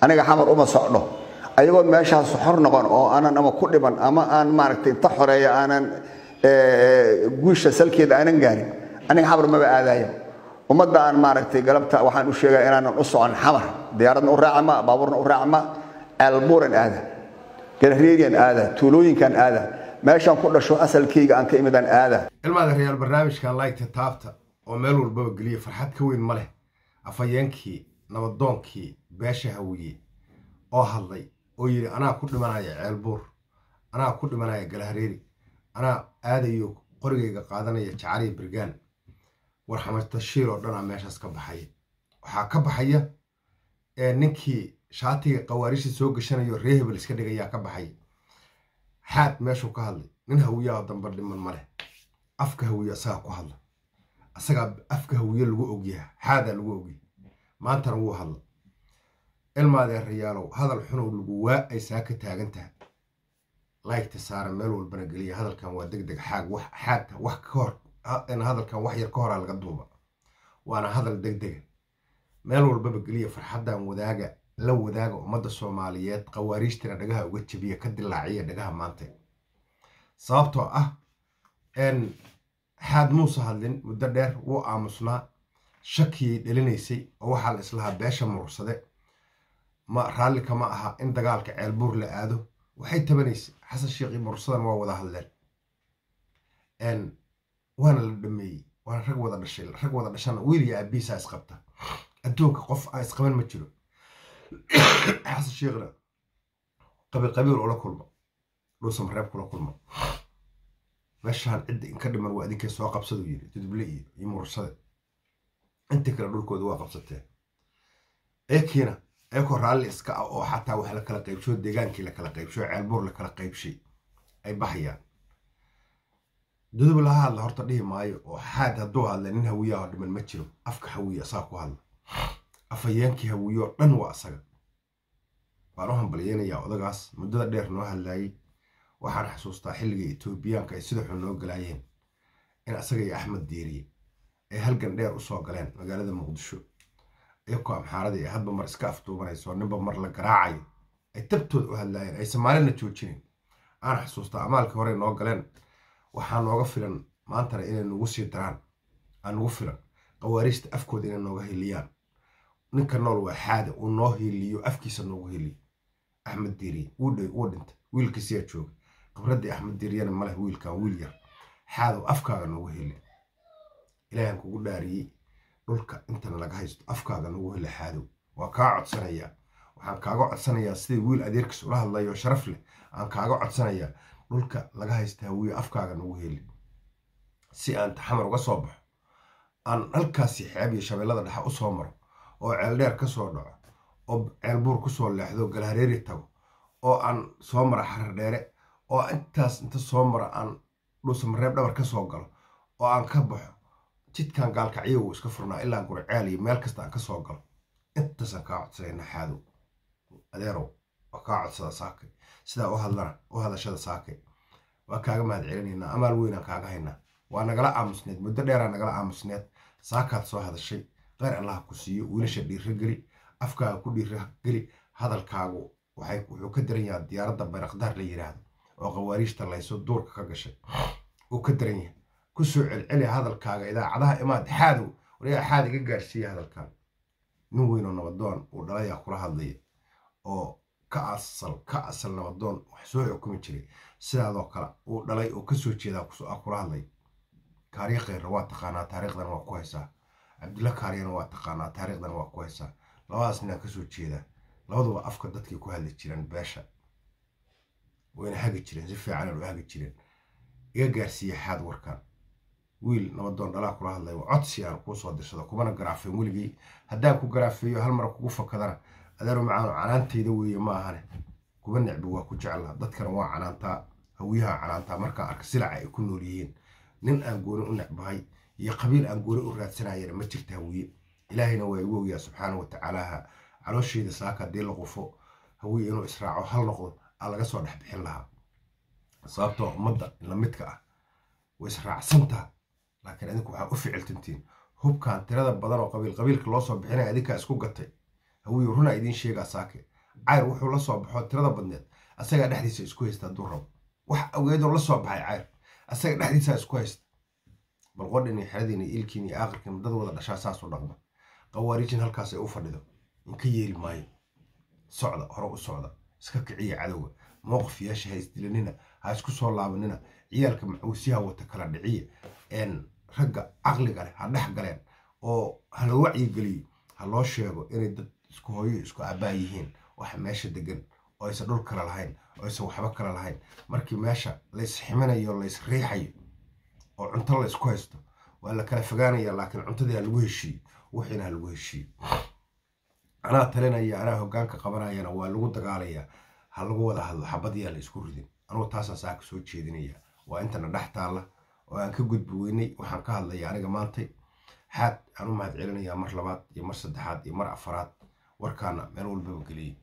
aniga xamar uma socdo ayagoo meeshaas xor noqon oo aanan ama ku dhiban ama aan maaragta inta xoreeya aanan eh, guusha salkeeda aanan gaarin aniga xamar maba aadayo ummadda aan maaragtay galabta waxaan u sheegaa inaanan u socon xamar diyaaradna u raaca ma baabuurna u raaca ma ceelbuuran aada galhreerian aada tuulooyinkan aada meeshaan ku dhasho asalkayga aan ka imidaan aada cilmaada rayaal barnaamijka laygta taabta oo meel walbaba geliya farxad ka weyn ma leh afhayeenkii nabadoonkii beesha hawiye oo hadlay oo yidhi anaa ku dhimanaya ceelbuur anaa ku dhimanaya galahareeri anaa aadayo qorigayga qaadanaya jacariya birgaan war shiil oo dhanaa meeshaas ka baxaya waxaa ka baxaya ninkii shaatiga qawaarishii soo gashanayo ree hebel iska dhigayaa ka baxay xaad meeshuu ka hadlay nin hawiyaao damba dhiman leh afka hawiye asagaa ku hadla asagaa afka hawiye lagu ogyaha xaadaa lagu ogyaha maantana wuu hadla ilmaadeerayaalow hadal xunow lagu waa ay saa ka taagan tahay laygta saara meel walbana geliya hadalkan waa deg deg xaag wax xaagta wax ka hor hadalkan wax yar ka horaa laga duuba waana hadal deg dega meel walbaba geliya farxaddan wadaaga la wadaaga ummadda soomaaliyeed khawaariijtana dhagaha uga jabiya ka dilaaciya dhagaha maanta sababtoo ah xaad muusa hadlin muddo dheer wuu aamusnaa shakiyay dhalinaysay oo waxaa la islahaa beesha murursade ma raalli kama aha in dagaalka ceelbuur la aado waxay tabanaysay xasan sheekh iyo waa wada hadleen waana la dhameeyey waana rag wada dhashay rag wada dhashana wiiliya abiisaa isqabta adduunka qof aan isqaban ma jiro xasan sheekhna qabiil qabiil ula kulma dhuusan reebkula kulmo meeshaan cidda inka dhiman waa idinkay soo qabsaduu yiri dudble iyo iyo inta kale dhulkooda waa qabsateen eekiina eekoo raalli iska ah oo xataa wax kala qaybsho deegaankii lakala qaybsho ceelbuur la kala qaybshay ay baxayaan dudub laha hadla horta dhihi maayo oo xaad hadduu hadla nin hawiyaho dhiman ma jiro afka hawiya asaga ku hadla afhayeenkii hawiyeoo dhan waa asaga waan u hambalyeynayaa odagaas muddada dheer noo hadlaayey waxaan xasuustaa xilligii etoobiyaanka ay sida xun noo galaayeen in asaga iyo axmed diiriye ay hal gandheer usoo galeen magaalada muqdisho iyakoo amxaaradii hadba mar iska afduubanayso ninba mar la garaacayo ay dabtooda u hadlaayeen ay soomaalina joojinayn aan xusuustaa amaalkii hore noo galeen waxaa nooga filan maantana inay nagu sii daraan aa nagu filan qawaariista afkooda inay nooga hiliyaan ninka nool waa xaada uu noo hiliyo afkiisa noogu hiliyo axmed diiriye uu dhintay wiilkiisiyaa jooga khibradii axmed diiriyana maleh wiilkan wiil yar xaada afkaaga noogu hili ilaahan kugu dhaariyey dhulka intana laga haysto afkaada nagu helaxaadow waa kaa codsanayaa waxaan kaaga codsanayaa sida wiil adeerkiis ula hadlayo sharaf leh aan kaaga codsanayaa dhulka laga haystaa wiil afkaaga nagu heli si aan taxamar uga soo baxo aan dhalkaasi xeeb iyo shabeellada dhexa u soo maro oo ceeldheer ka soo dhaco oo ceelbuur kusoo leexdo galhareeri tago oo aan soo mara xarardheere oo intaas inta soo mara aan dhuusamareeb dhabar ka soo galo oo aan ka baxo jidkan gaalkacyo wuu iska furnaa ilaan gurcaaliyo meel kasta aan ka soo galo intaasaan kaa codsanayna xaadow adeerow waa kaa codsada saakay sidaa u hadashada saakay waa kaaga mahad celinaynaa amaal weynaan kaaga haynaa waa nagala aamusneed muddo dheeraa nagala aamusneed saakaad soo hadashay keyr allaha ku siiyo wiilasha dhiira geli afkaaga ku dhiira geli hadalkaagu wuxuu ka daran yahay diyaaradda bayrakdaar la yiraahdo oo khawaariijta layso duurka ka gashay uu ka daran yahay kusoo celceli hadalkaaga idaacadaha imaad xaadow wariyaa xaad iga gaarsiiya hadalkaaga nin weynoo nabadoon uu dhalayaa kula hadlaya oo ka asal ka asal nabadoon wax soo xukumi jiray sidaadoo kale uu dhalay oo kasoo jeedaa ah kula hadlay taariikheerna waa taqaanaa taariikhdan waa ku haysaa cabdulla kaariyana waa taqaanaa taariikhdan waa ku haysaa labadaas ninaan kasoo jeeda labaduba afka dadkay ku hadli jireen beesha wayna hagi jireen si fiicann u hagi jireen iga gaarsiiya xaad warkaan wiil nabadoon dhalaa kula hadlay waa codsiyaan aan kuu soo dirsado kumana garaafin weligii haddaan ku garaafeeyo hal mar kugu fakadana adeero macaano canaanteyda weeye ma ahane kuba necbi waa ku jeclaa dadkana waa canaantaa hawiyaha canaantaa markaa arka silaca ay ku nool yihiin nin aan gooni u necbahay iyo qabiil aan gooni u raadsanayana ma jirta hawiye ilaahayna waa igu ogaa subxaana wa tacaalaha saaka haddii la qufo hawiye inuu israaco hal noqdo aa laga soo dhex bixin lahaa sababtoo ah ummadda lamidka ah way israacsantaa laakiin adinku waxaa u ficiltintiin hubkan tirada badan oo qabiil qabiilka loo soo bixinaya adinkaa isku gatay hawiyu runa idiin sheegaa saake cayr wuxuu la soo baxo tirada badneed asagaa dhexdiisa isku haysta hadduu rabo wax awgeedoo la soo baxay cayr asaga dhexdiisaa isku haysta bal qodhin iyo xeradiin iyo ilkiin iyo aakhirkiin dad wada dhashaa saasuu dhaqma qawaarijin halkaas u fadhido inka yeeli maayo socda hore u socda iska kiciya cadowga mowqif yaasha ha isdilanina ha isku soo laabanina ciyaalka macuusiyaha wata kala dhiciya ragga caqliga leh ha dhex galeen oo ha hala wacyigeliyo ha loo sheego inay dad isku hooyo isku aabaa yihiin wax meesha degan oo aysan dhul kale lahayn oo aysan waxba kale lahayn markii meesha lays ximinayo lays riixayo oo cunto la ysku haysto waa la kala fogaanaya laakiin cuntadii ha lagu heshiiyo wixiina ha lagu heshiiyo anaa talinaya anaa hogaanka qabanayana waa lagu dagaalayaa ha lagu wada hadlo xabadyaa la isku ridin anugu taasaa saaka soo jeedinaya waa intana dhex taalla oo aan ka gudbi weynay waxaan ka hadlaya aniga maantay xaad aan u mahad celinayaa mar labaad iyo mar saddexaad iyo mar afaraad warkaana meel walbaba geliyey